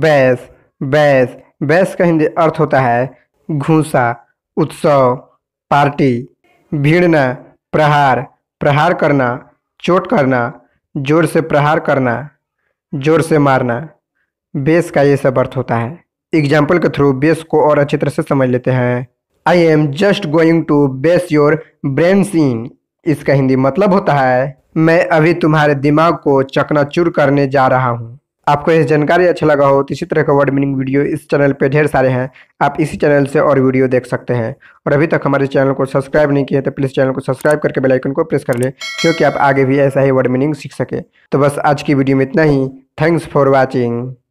बैस बैस बैस का हिंदी अर्थ होता है घूसा उत्सव पार्टी भीड़ना प्रहार प्रहार करना चोट करना जोर से प्रहार करना जोर से मारना बेस का ये सब अर्थ होता है एग्जाम्पल के थ्रू बेस को और अच्छी तरह से समझ लेते हैं I am just going to base your brain seen इसका हिंदी मतलब होता है मैं अभी तुम्हारे दिमाग को चकनाचूर करने जा रहा हूँ आपको यह जानकारी अच्छा लगा हो तो इसी तरह का वर्ड मीनिंग वीडियो इस चैनल पे ढेर सारे हैं आप इसी चैनल से और वीडियो देख सकते हैं और अभी तक हमारे चैनल को सब्सक्राइब नहीं किया तो प्लीज़ चैनल को सब्सक्राइब करके बेल आइकन को प्रेस कर लें क्योंकि आप आगे भी ऐसा ही वर्ड मीनिंग सीख सकें तो बस आज की वीडियो में इतना ही थैंक्स फॉर वॉचिंग